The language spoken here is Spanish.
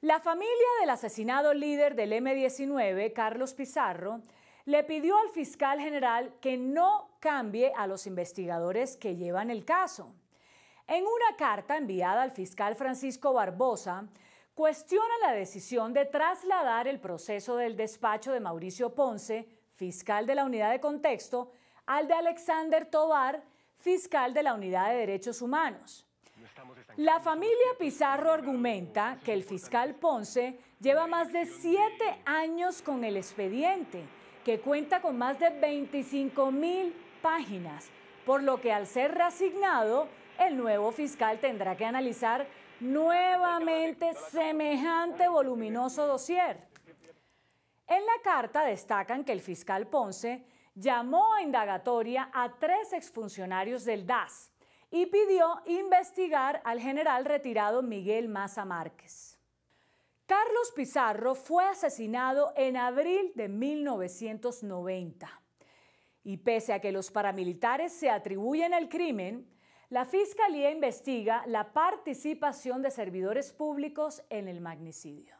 La familia del asesinado líder del M-19, Carlos Pizarro, le pidió al fiscal general que no cambie a los investigadores que llevan el caso. En una carta enviada al fiscal Francisco Barbosa, cuestiona la decisión de trasladar el proceso del despacho de Mauricio Ponce, fiscal de la Unidad de Contexto, al de Alexander Tobar, fiscal de la Unidad de Derechos Humanos. La familia Pizarro argumenta que el fiscal Ponce lleva más de siete años con el expediente, que cuenta con más de 25 mil páginas, por lo que al ser reasignado, el nuevo fiscal tendrá que analizar nuevamente semejante voluminoso dossier. En la carta destacan que el fiscal Ponce llamó a indagatoria a tres exfuncionarios del DAS, y pidió investigar al general retirado Miguel Maza Márquez. Carlos Pizarro fue asesinado en abril de 1990. Y pese a que los paramilitares se atribuyen el crimen, la Fiscalía investiga la participación de servidores públicos en el magnicidio.